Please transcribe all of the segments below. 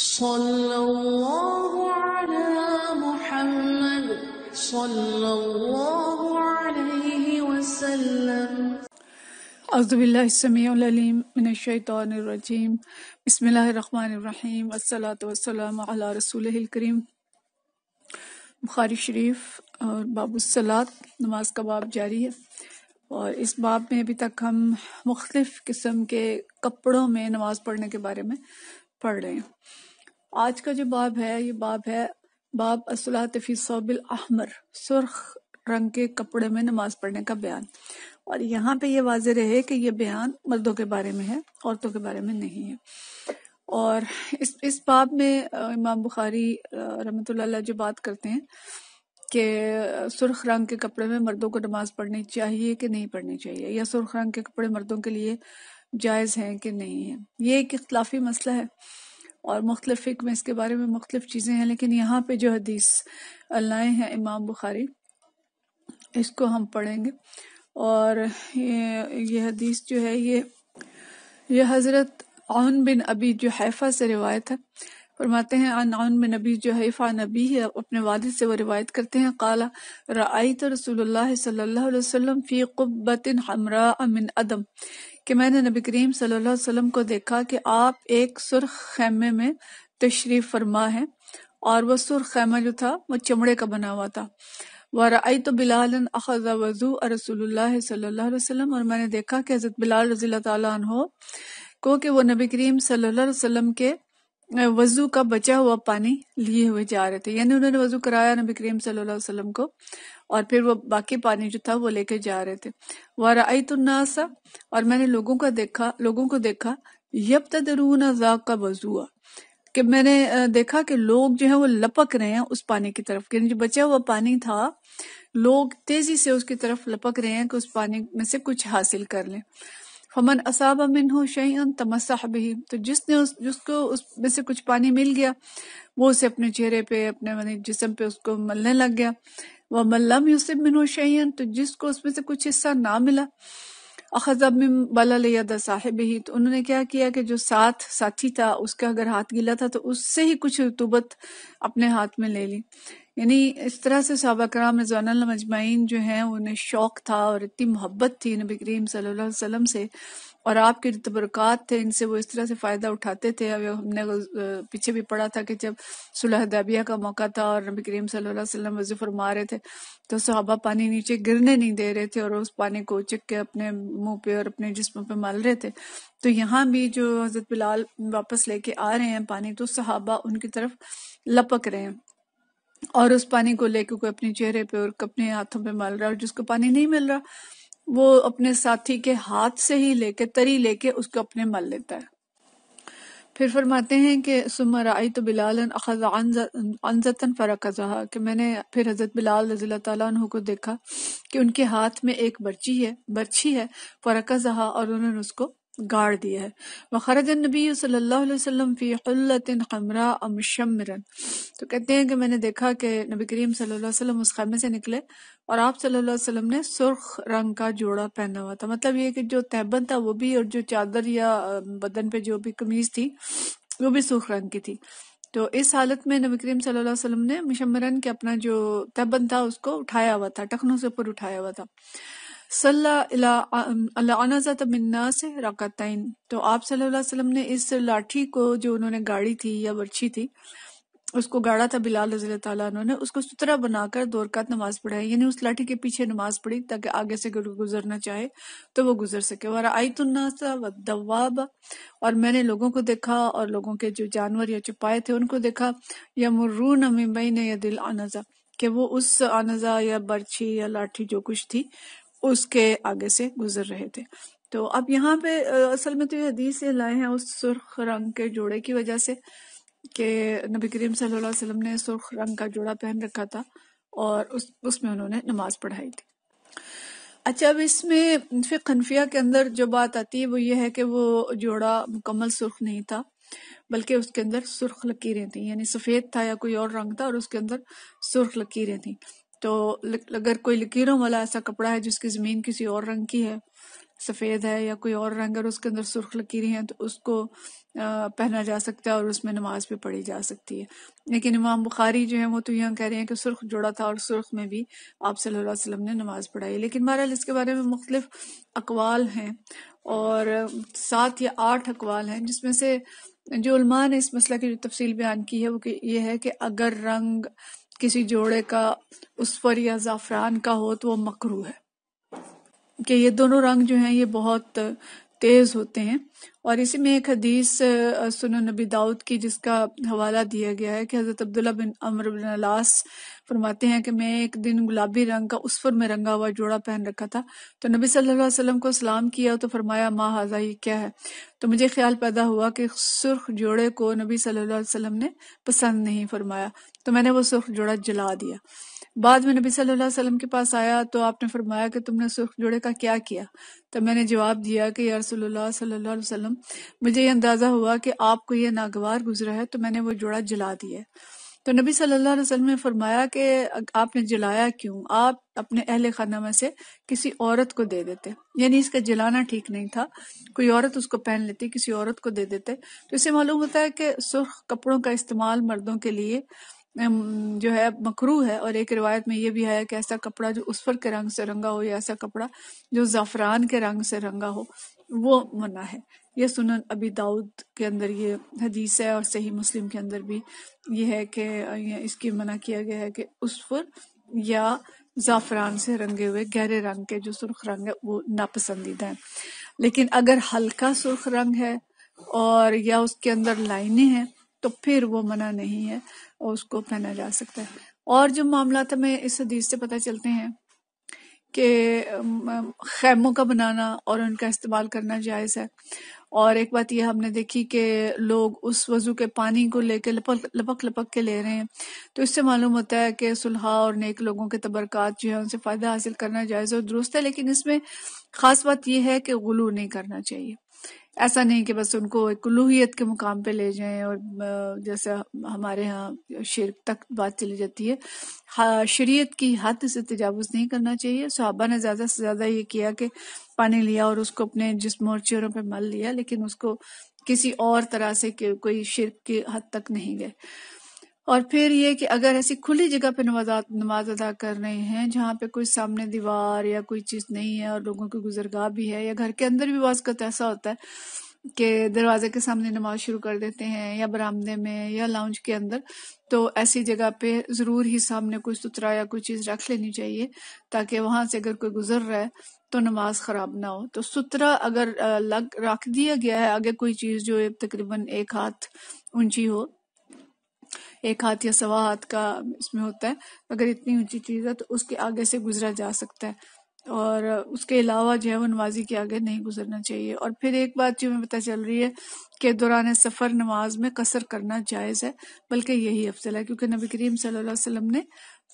صلى الله على محمد صلى الله عليه وسلم أعوذ بالله السميع العليم من الشيطان الرجيم بسم الله الرحمن الرحيم الصلاة والسلام على رسوله الكريم बुखारी शरीफ और बाबू सलाद नमाज का बाब जारी है और इस बाब में अभी तक हम मुख्तलिफ़ किस्म के कपड़ों में नमाज़ पढ़ने के बारे में पढ़ रहे हैं आज का जो बाब है ये बाब है बाब असलातफ़ी सोबिल अहमर सुर्ख रंग के कपड़े में नमाज पढ़ने का बयान और यहाँ पे ये वाजे रहे कि ये बयान मर्दों के बारे में है औरतों के बारे में नहीं है और इस इस बाब में इमाम बुखारी रमत जो बात करते हैं कि सुर्ख रंग के कपड़े में मर्दों को नमाज पढ़नी चाहिए कि नहीं पढ़नी चाहिए या सुर्ख रंग के कपड़े मर्दों के लिए जायज़ हैं कि नहीं हैं ये एक इख्लाफी मसला है और मुख्तलिफ फ़िक में इसके बारे में मुख्तलिफ चीज़ें हैं लेकिन यहाँ पे जो हदीस लाए हैं इमाम बुखारी इसको हम पढ़ेंगे और ये ये हदीस जो है ये ये हज़रत आउन बिन अबी जो हैफ़ा से रिवायत है फरमाते हैं अनाउन बिन अबी जो हैफ़ा नबी है अपने वालिद से वो रिवायत करते हैं काला रई तो रसोल्ला सल्ला वसम फ़ी कुब्बतिन हमरा अमिन अदम कि मैंने नबी करीम सल्लल्लाहु अलैहि वसल्लम को देखा कि आप एक सुर्ख खैमे में तशरीफ फरमा है और वह सुर्ख खैमा जो था वो चमड़े का बना हुआ था वरई तो बिलाल अखजा वजू रसोल्ला वसल्लम और मैंने देखा कि हज़रत बिलाल रजील तहो को कि वो नबी करीम सल्लल्लाहु अलैहि वसल्लम के वज़ू का बचा हुआ पानी लिए हुए जा रहे थे यानी उन्होंने वज़ू कराया नबी करीम सल्लल्लाहु अलैहि वसल्लम को और फिर वो बाकी पानी जो था वो लेके जा रहे थे वह रई तुन्नासा और मैंने लोगों का देखा लोगों को देखा यब तरून जाक का वजूआ कि मैंने देखा कि लोग जो है वो लपक रहे हैं उस पानी की तरफ यानी जो बचा हुआ पानी था लोग तेजी से उसकी तरफ लपक रहे हैं कि उस पानी में से कुछ हासिल कर लें फमन असाब असाबा मिन शैन तमस्ह भी तो जिसने उस जिसको उसमें से कुछ पानी मिल गया वो उसे अपने चेहरे पे अपने मानी जिसम पे उसको मलने लग गया वह मल्लम यूसफ मिन हो शैन तो जिसको उसमें से कुछ हिस्सा ना मिला अखजब में बला साहेब ही तो उन्होंने क्या किया कि जो साथ साथी था उसका अगर हाथ गीला था तो उससे ही कुछ रुतुबत अपने हाथ में ले ली यानी इस तरह से सहाबा कराम रजवान मजमाइन जो हैं उन्हें शौक था और इतनी मोहब्बत थी नबी करीम सल्लल्लाहु अलैहि वसल्लम से और आपके जो तबरक़ात थे इनसे वो इस तरह से फ़ायदा उठाते थे अब हमने पीछे भी पढ़ा था कि जब सुलहदाबिया का मौका था और नबी करीम सल्लल्लाहु अलैहि वसल्लम वज़ू फरमा रहे थे तो सहाबा पानी नीचे गिरने नहीं दे रहे थे और उस पानी को चिक के अपने मुंह पे और अपने जिस्म पे मल रहे थे तो यहाँ भी जो हज़रत बिलाल वापस लेके आ रहे हैं पानी तो सहाबा उनकी तरफ लपक रहे हैं और उस पानी को लेकर कोई अपने चेहरे पे और अपने हाथों पे मल रहा और जिसको पानी नहीं मिल रहा वो अपने साथी के हाथ से ही लेके तरी लेके उसको अपने मल लेता है फिर फरमाते हैं कि सुमर आई तो बिलाल अनजतन फ़रक जहा कि मैंने फिर हज़रत बिलाल रजील तु को देखा कि उनके हाथ में एक बर्ची है बर्छी है फ़रक जहा और उन्होंने उसको गाड़ दिया है वखरज नबी सल्लल्लाहु फ़ी खमरा अमशमरन तो कहते हैं कि मैंने देखा कि नबी करीम सल्लल्लाहु उस खैमे से निकले और आप सल्लल्लाहु ने सुर्ख रंग का जोड़ा पहना हुआ था मतलब ये कि जो तहबन था वो भी और जो चादर या बदन पे जो भी कमीज थी वो भी सुर्ख रंग की थी तो इस हालत में नबी करीम सल्लल्लाहु ने मशमरन के अपना जो तैबन था उसको उठाया हुआ था टखनों से ऊपर उठाया हुआ था सल्लानाजत मिन्ना से रकातन तो आप सल्लाम ने इस लाठी को जो उन्होंने गाड़ी थी या बर्छी थी उसको गाड़ा था बिलाल रजील तुमने उसको सुतरा बनाकर दो रकात नमाज पढ़ाई यानी उस लाठी के पीछे नमाज पढ़ी ताकि आगे से गुजरना चाहे तो वो गुजर सके और आई तुन्नासा व दवाब और मैंने लोगों को देखा और लोगों के जो जानवर या छुपाए थे उनको देखा या मुर्रून मुंबई ने या दिल आनाजा कि वो उस आनाजा या बर्छी या लाठी जो कुछ थी उसके आगे से गुजर रहे थे तो अब यहाँ पे असल में तो ये हदीस ये लाए हैं उस सुर्ख रंग के जोड़े की वजह से कि नबी करीम सल्लल्लाहु अलैहि वसल्लम ने सुर्ख रंग का जोड़ा पहन रखा था और उस उसमें उन्होंने नमाज पढ़ाई थी अच्छा अब इसमें फिर खनफिया के अंदर जो बात आती है वो ये है कि वो जोड़ा मुकम्मल सुर्ख नहीं था बल्कि उसके अंदर सुर्ख लकीरें थी यानी सफ़ेद था या कोई और रंग था और उसके अंदर सुर्ख लकीरें थी तो अगर कोई लकीरों वाला ऐसा कपड़ा है जिसकी ज़मीन किसी और रंग की है सफ़ेद है या कोई और रंग और उसके अंदर सुर्ख लकीरें हैं तो उसको पहना जा सकता है और उसमें नमाज भी पढ़ी जा सकती है लेकिन इमाम बुखारी जो है वो तो यहाँ कह रहे हैं कि सुर्ख जुड़ा था और सुर्ख में भी आप सल्लल्लाहु अलैहि वसल्लम ने नमाज पढ़ाई लेकिन बहरहाल इसके बारे में मुख्तलिफ अकवाल हैं और सात या आठ अकवाल हैं जिसमें से जो उलमा ने इस मसला की जो तफसील बयान की है वो ये है कि अगर रंग किसी जोड़े का उसफर या ज़ाफ़रान का हो तो वो मकरू है कि ये दोनों रंग जो हैं ये बहुत तेज़ होते हैं और इसी में एक हदीस सुनो नबी दाऊद की जिसका हवाला दिया गया है कि हज़रत अब्दुल्ला बिन अमर बिन अलास फरमाते हैं कि मैं एक दिन गुलाबी रंग का उस पर में रंगा हुआ जोड़ा पहन रखा था तो नबी सल्लल्लाहु अलैहि वसल्लम को सलाम किया तो फरमाया माँ हाजा ये क्या है तो मुझे ख्याल पैदा हुआ कि सुर्ख जोड़े को नबी सल्लल्लाहु अलैहि वसल्लम ने पसंद नहीं फरमाया तो मैंने वो सुर्ख जोड़ा जला दिया बाद में नबी सल्लल्लाहु अलैहि वसल्लम के पास आया तो आपने फरमाया कि तुमने सुर्ख जोड़े का क्या किया तो मैंने जवाब दिया कि यार सल्लल्लाहु अलैहि वसल्लम मुझे ये अंदाज़ा हुआ कि आपको ये नागवार गुजरा है तो मैंने वो जोड़ा जला दिया तो नबी सल्लल्लाहु अलैहि वसल्लम ने फरमाया कि आपने जलाया क्यों आप अपने अहल खाना में से किसी औरत को दे देते यानी इसका जलाना ठीक नहीं था कोई औरत उसको पहन लेती किसी औरत को दे देते तो इससे मालूम होता है कि सुर्ख कपड़ों का इस्तेमाल मर्दों के लिए जो है मकरू है और एक रिवायत में ये भी है कि ऐसा कपड़ा जो उस पर के रंग से रंगा हो या ऐसा कपड़ा जो ज़ाफ़रान के रंग से रंगा हो वो मना है ये सुनन अभी दाऊद के अंदर ये हदीस है और सही मुस्लिम के अंदर भी ये है कि इसके इसकी मना किया गया है कि उस पर या ज़ाफ़रान से रंगे हुए गहरे रंग के जो सुर्ख रंग है वो नापसंदीदा है लेकिन अगर हल्का सुर्ख रंग है और या उसके अंदर लाइनें हैं तो फिर वो मना नहीं है और उसको पहना जा सकता है और जो मामला था मैं इस हदीस से पता चलते हैं कि खैमों का बनाना और उनका इस्तेमाल करना जायज़ है और एक बात यह हमने देखी कि लोग उस वज़ू के पानी को लेकर लपक लपक लपक के ले रहे हैं तो इससे मालूम होता है कि सुलहा और नेक लोगों के तबरक़ात जो है उनसे फ़ायदा हासिल करना जायज़ और दुरुस्त है लेकिन इसमें ख़ास बात यह है कि गुलू नहीं करना चाहिए ऐसा नहीं कि बस उनको एक लूहियत के मुकाम पे ले जाएं और जैसे हमारे यहाँ शिरक तक बात चली जाती है शरीयत की हद से तजावज़ नहीं करना चाहिए सहाबा ने ज़्यादा से ज़्यादा ये किया कि पानी लिया और उसको अपने जिसम और चेहरों पर मल लिया लेकिन उसको किसी और तरह से कोई शिरक की हद तक नहीं गए और फिर ये कि अगर ऐसी खुली जगह पे नमाज नमाज अदा कर रहे हैं जहाँ पे कोई सामने दीवार या कोई चीज़ नहीं है और लोगों की गुजरगाह भी है या घर के अंदर भी बाज़ का ऐसा होता है कि दरवाजे के सामने नमाज शुरू कर देते हैं या बरामदे में या लाउंज के अंदर तो ऐसी जगह पे ज़रूर ही सामने कोई सुतरा या कोई चीज़ रख लेनी चाहिए ताकि वहां से अगर कोई गुजर रहा है तो नमाज ख़राब ना हो तो सुतरा अगर लग रख दिया गया है आगे कोई चीज़ जो तकरीबन एक हाथ ऊंची हो एक हाथ या सवा हाथ का इसमें होता है अगर इतनी ऊंची चीज़ है तो उसके आगे से गुजरा जा सकता है और उसके अलावा जो है वो नमाजी के आगे नहीं गुजरना चाहिए और फिर एक बात जो हमें पता चल रही है कि दौरान सफ़र नमाज में कसर करना जायज़ है बल्कि यही अफजल है क्योंकि नबी करीम सल्लल्लाहु अलैहि वसल्लम ने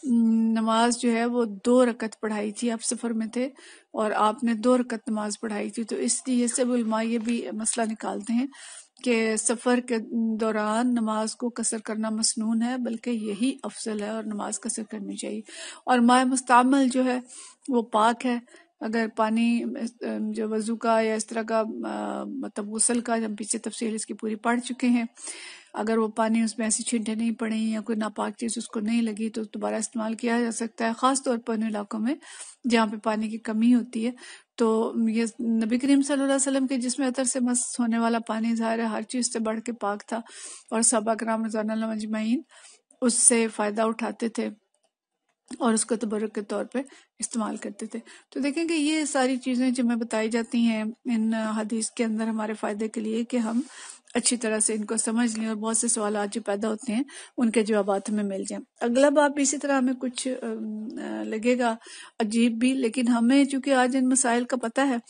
नमाज जो है वो दो रकत पढ़ाई थी आप सफ़र में थे और आपने दो रकत नमाज पढ़ाई थी तो इसलिए सब उलमा ये भी मसला निकालते हैं कि सफ़र के दौरान नमाज को कसर करना मसनून है बल्कि यही अफजल है और नमाज कसर करनी चाहिए और माए मुस्तमल जो है वो पाक है अगर पानी जो वज़ू का या इस तरह का मतलब गसल का हम पीछे तफसील इसकी पूरी पढ़ चुके हैं अगर वो पानी उसमें ऐसी छींटे नहीं पड़े या कोई नापाक चीज़ उसको नहीं लगी तो दोबारा इस्तेमाल किया जा सकता है ख़ास तौर पर उन इलाकों में जहाँ पे पानी की कमी होती है तो ये नबी करीम सल्लल्लाहु अलैहि वसल्लम के जिसमें अतर से मस्त होने वाला पानी ज़ाहिर है हर चीज़ से बढ़ के पाक था और सबा कराम रजान मजमाइन उससे फ़ायदा उठाते थे और उसको तबरक के तौर पे इस्तेमाल करते थे तो देखें कि ये सारी चीज़ें जो मैं बताई जाती हैं इन हदीस के अंदर हमारे फ़ायदे के लिए कि हम अच्छी तरह से इनको समझ लें और बहुत से सवाल जो पैदा होते हैं उनके जवाब हमें मिल जाएं अगला बाप इसी तरह हमें कुछ लगेगा अजीब भी लेकिन हमें चूंकि आज इन मसाइल का पता है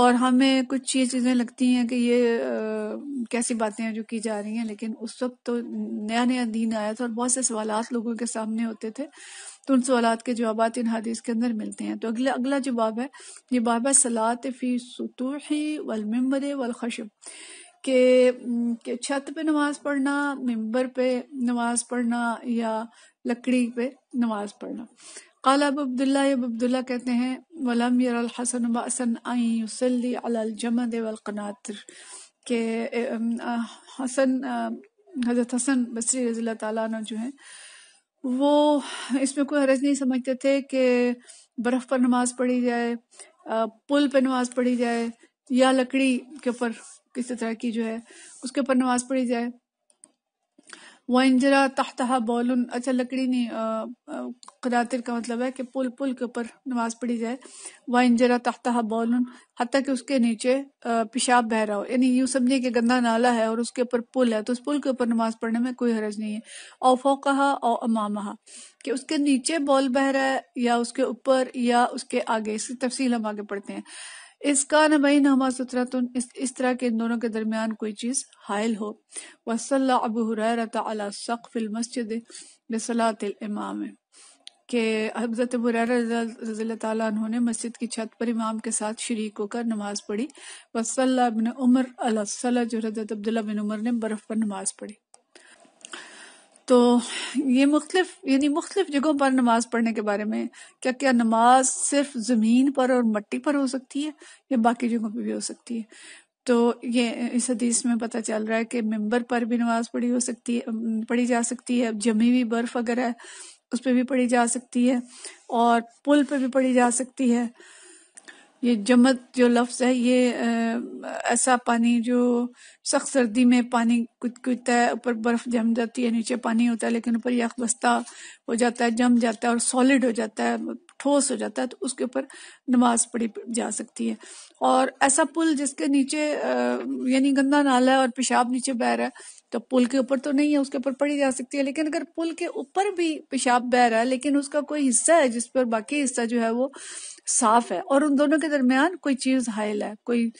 और हमें कुछ ये चीज़ें लगती हैं कि ये आ, कैसी बातें हैं जो की जा रही हैं लेकिन उस वक्त तो नया नया दीन आया था और बहुत से सवाल लोगों के सामने होते थे तो उन सवाल के जवाब इन हदीस के अंदर मिलते हैं तो अगला अगला जो बाब है ये बाबा सलात फ़ी सतूही वलमरे वलखशब कि छत पे नमाज पढ़ना मिंबर पे नमाज पढ़ना या लकड़ी पे नमाज पढ़ना काल अब अब्दुल्ला अब अब्दुल्ला कहते हैं वलम हसन बसन आई अलजमद वलकनातर के हसन हज़रत हसन बसरी रजील्ला तु जो हैं वो इसमें कोई हरज नहीं समझते थे कि बर्फ़ पर नमाज पढ़ी जाए पुल पे नमाज पढ़ी जाए या लकड़ी के ऊपर किस तरह की जो है उसके ऊपर नमाज पढ़ी जाए वह जरा तहतहा अच्छा लकड़ी नहीं करातिर का मतलब है कि पुल पुल के ऊपर नमाज पढ़ी जाए वह जरा तख्ता बॉलन हती कि उसके नीचे पेशाब बह रहा हो यानी यूँ समझिए कि गंदा नाला है और उसके ऊपर पुल है तो उस पुल के ऊपर नमाज पढ़ने में कोई हरज नहीं है औफो कहा और अमामहा कि उसके नीचे बॉल बह रहा है या उसके ऊपर या उसके आगे इसकी तफसील हम आगे पढ़ते हैं इसका नबई नमा सुतरा तुम तो इस, इस तरह के दोनों के दरमियान कोई चीज़ हायल हो वसल्ला अबू हुरता सक़फ़िल मस्जिद इमाम के हजरत बुरैर रजील मस्जिद की छत पर इमाम के साथ शरीक होकर नमाज पढ़ी वसल्ला बिन उमर अल्लाह जो हजरत अब्दुल्ला बिन उमर ने बर्फ़ पर नमाज पढ़ी तो ये मुख्तलिफ यानी मुख्तलिफ जगहों पर नमाज पढ़ने के बारे में क्या क्या नमाज सिर्फ ज़मीन पर और मट्टी पर हो सकती है या बाकी जगहों पर भी हो सकती है तो ये इस हदीस में पता चल रहा है कि मेंबर पर भी नमाज पढ़ी हो सकती है पढ़ी जा सकती है जमी हुई बर्फ़ वगैरह उस पर भी पढ़ी जा सकती है और पुल पर भी पढ़ी जा सकती है ये जमत जो लफ्ज़ है ये ऐसा पानी जो सख्त सर्दी में पानी कुछ कुदता है ऊपर बर्फ़ जम जाती है नीचे पानी होता है लेकिन ऊपर यख बस्ता हो जाता है जम जाता है और सॉलिड हो जाता है ठोस हो जाता है तो उसके ऊपर नमाज पढ़ी जा सकती है और ऐसा पुल जिसके नीचे यानी गंदा नाला है और पेशाब नीचे बह रहा है तो पुल के ऊपर तो नहीं है उसके ऊपर पड़ी जा सकती है लेकिन अगर पुल के ऊपर भी पेशाब बह रहा है लेकिन उसका कोई हिस्सा है जिस पर बाकी हिस्सा जो है वो साफ है और उन दोनों के दरमियान कोई चीज़ हायल है कोई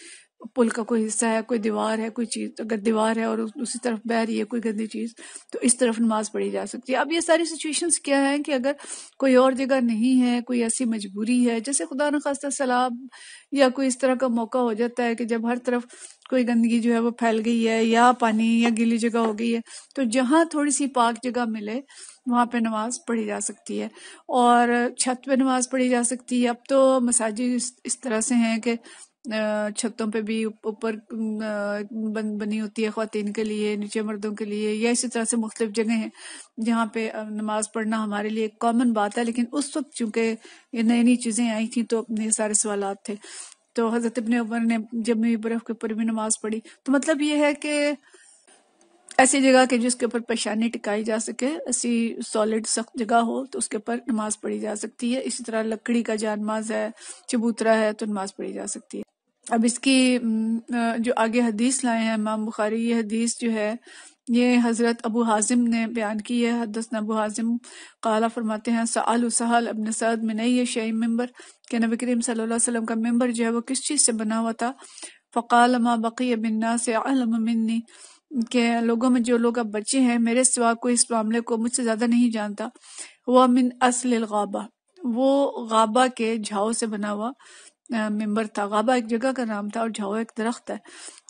पुल का कोई हिस्सा है कोई दीवार है कोई चीज अगर दीवार है और उसी तरफ बह रही है कोई गंदी चीज तो इस तरफ नमाज पढ़ी जा सकती है अब ये सारी सिचुएशंस क्या है कि अगर कोई और जगह नहीं है कोई ऐसी मजबूरी है जैसे खुदा न खास्ता सैलाब या कोई इस तरह का मौका हो जाता है कि जब हर तरफ कोई गंदगी जो है वो फैल गई है या पानी या गीली जगह हो गई है तो जहाँ थोड़ी सी पाक जगह मिले वहाँ पे नमाज पढ़ी जा सकती है और छत पे नमाज पढ़ी जा सकती है अब तो मसाजिद इस तरह से हैं कि छतों पे भी ऊपर बन, बनी होती है खातिन के लिए नीचे मर्दों के लिए या इसी तरह से मुख्तलिफ जगह हैं जहाँ पे नमाज पढ़ना हमारे लिए कॉमन बात है लेकिन उस वक्त चूंकि ये नई नई चीज़ें आई थी तो अपने सारे सवाल थे तो हजरत इबन उमर ने जमी बर्फ के ऊपर भी नमाज पढ़ी तो मतलब ये है कि ऐसी जगह के जिसके ऊपर पेशानी टिकाई जा सके ऐसी सॉलिड सख्त जगह हो तो उसके ऊपर नमाज पढ़ी जा सकती है इसी तरह लकड़ी का जानमाज है चबूतरा है तो नमाज पढ़ी जा सकती है अब इसकी जो आगे हदीस लाए हैं इमाम बुखारी ये हदीस जो है ये हज़रत अबू हाजिम ने बयान की है हदसन अबू हाजिम काला फरमाते हैं साल सहल अबन सद में नहीं है शही मेम्बर के नबी करीम सल्लल्लाहु का मम्बर जो है वो किस चीज़ से बना हुआ था फ़काल माँ बकी बिन्ना से अलमन्नी के लोगों में जो लोग अब बचे हैं मेरे सिवा कोई इस मामले को मुझसे ज़्यादा नहीं जानता वह अमिन असल गाबा वो गाबा के झाओ से बना हुआ मम्बर था गाबा एक जगह का नाम था और झाओ एक दरख्त है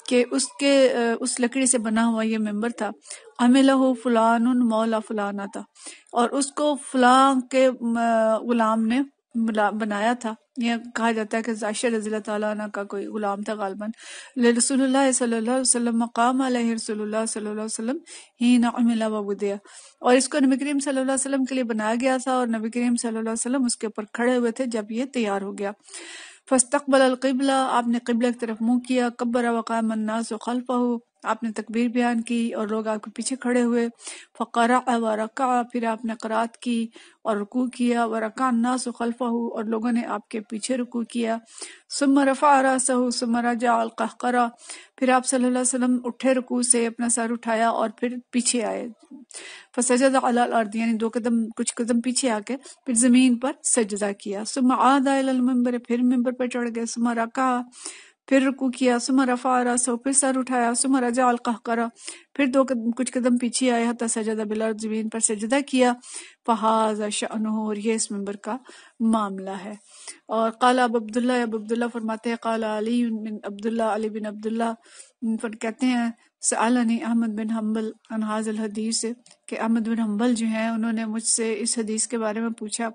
कि उसके उस लकड़ी से बना हुआ ये मेंबर था अमिल हो फलान मौला फलाना था और उसको फलां के गुलाम ने बनाया था यह कहा जाता है कि जाशर रजी तला का कोई गुलाम था गालबन रसोल्ला मकाम रसोल्ला ही नमिला और इसको नबी करीम सल्लल्लाहु के लिए बनाया गया था और नबी करीम सल्लाम उसके ऊपर खड़े हुए थे जब ये तैयार हो गया फस्तकबल अलकिबला आपने किबला की तरफ मुँह किया कब्बर वकाम अन्नास हो आपने तकबीर बयान की और लोग आपके पीछे खड़े हुए फ़करा व रका फिर आपने करात की और रुकू किया व रका अन्नास हो और लोगों ने आपके पीछे रुकू किया सुम रफ़ा रसहू सुम रजा अलकरा फिर आप सल्लल्लाहु उठे रुकू से अपना सर उठाया और फिर पीछे आए फसजदा अलर्द यानी दो कदम कुछ कदम पीछे आके फिर ज़मीन पर सजदा किया सुम आदाबर फिर मेम्बर पर चढ़ गए सुम रखा फिर रुकू किया सुम रफा रसो फिर सर उठाया सुम रजा अलका करा फिर दो कदम कुछ कदम पीछे आया था सजदा बिल जमीन पर सजदा किया फहाज शाह और ये इस मेम्बर का मामला है और काला अब अब्दुल्ला अब अब्दुल्ला फरमाते हैं काला अली बिन अब्दुल्ला अली बिन अब्दुल्ला कहते हैं सलानी अहमद बिन हम्बल अनहाजल हदीस के अहमद बिन हम्बल जो हैं उन्होंने मुझसे इस हदीस के बारे में पूछा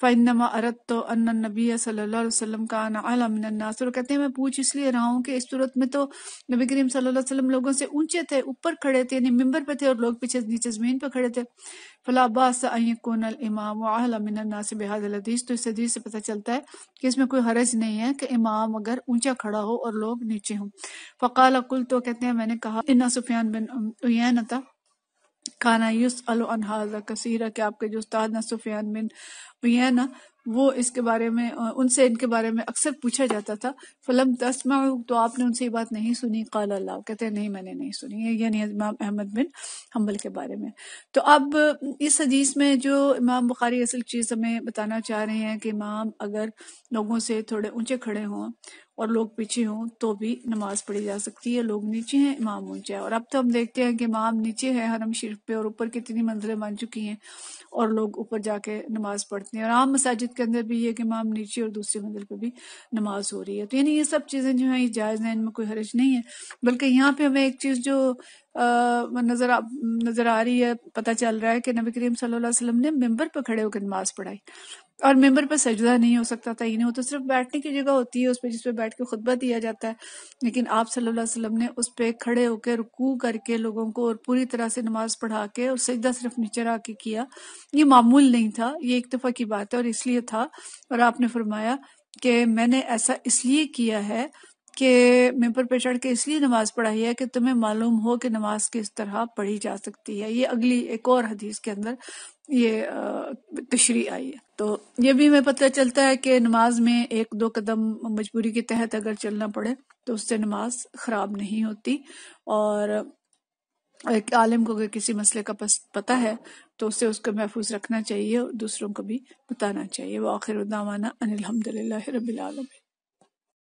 फ़ैनमा अरत तो अन्न नबी सल्ला वसलम का नासर तो कहते हैं मैं पूछ इसलिए रहा हूँ कि इस सूरत में तो नबी करीम सल्लल्लाहु अलैहि वसल्लम लोगों से ऊंचे थे ऊपर खड़े थे यानी मिंबर पे थे और लोग पीछे नीचे ज़मीन पर खड़े थे फ़लाबासकून तो इस हदीस से पता चलता है कि इसमें कोई हरज नहीं है कि इमाम अगर ऊंचा खड़ा हो और लोग नीचे हों फ़काल अकुल तो कहते हैं मैंने कहा इन्ना सुफियान बिन उन था खाना युस अल अनहाजा कसीरा के आपके जो उस्ताद ना सुफियान बिन उन वो इसके बारे में उनसे इनके बारे में अक्सर पूछा जाता था फलम दस तो आपने उनसे ये बात नहीं सुनी काल अल्लाह कहते हैं नहीं मैंने नहीं सुनी है यानी इमाम अहमद बिन हम्बल के बारे में तो अब इस हदीस में जो इमाम बुखारी असल चीज़ हमें बताना चाह रहे हैं कि इमाम अगर लोगों से थोड़े ऊंचे खड़े हों और लोग पीछे हों तो भी नमाज पढ़ी जा सकती है लोग नीचे हैं इमाम ऊंचे है और अब तो हम देखते हैं कि इमाम नीचे है हरम शरीफ पे और ऊपर कितनी मंजिलें बन चुकी हैं और लोग ऊपर जाके नमाज पढ़ते हैं और आम मसाजिद के अंदर भी ये कि इमाम नीचे और दूसरी मंजिल पर भी नमाज हो रही है तो यानी ये सब चीज़ें जो है ये जायज़ हैं इनमें कोई हरज नहीं है बल्कि यहाँ पे हमें एक चीज़ जो नजर नजर आ रही है पता चल रहा है कि नबी करीम सल्लल्लाहु अलैहि वसल्लम ने मेम्बर पर खड़े होकर नमाज पढ़ाई और मेंबर पर सजदा नहीं हो सकता था नहीं हो तो सिर्फ बैठने की जगह होती है उस पर जिसपे बैठ के खुतबा दिया जाता है लेकिन आप सल्लल्लाहु अलैहि वसल्लम ने उस पर खड़े होकर रुकू करके लोगों को और पूरी तरह से नमाज पढ़ा के और सजदा सिर्फ नीचे आके किया ये मामूल नहीं था ये एक दफ़ा की बात है और इसलिए था और आपने फरमाया कि मैंने ऐसा इसलिए किया है के मेम्बर पर चढ़ के इसलिए नमाज पढ़ाई है कि तुम्हें मालूम हो कि नमाज किस तरह पढ़ी जा सकती है ये अगली एक और हदीस के अंदर ये तशरी आई है तो ये भी हमें पता चलता है कि नमाज में एक दो कदम मजबूरी के तहत अगर चलना पड़े तो उससे नमाज खराब नहीं होती और एक आलिम को अगर किसी मसले का पता है तो उससे उसको महफूज रखना चाहिए और दूसरों को भी बताना चाहिए वो आखिर उदावाना अनिलहमदिल्ला रबीआलमी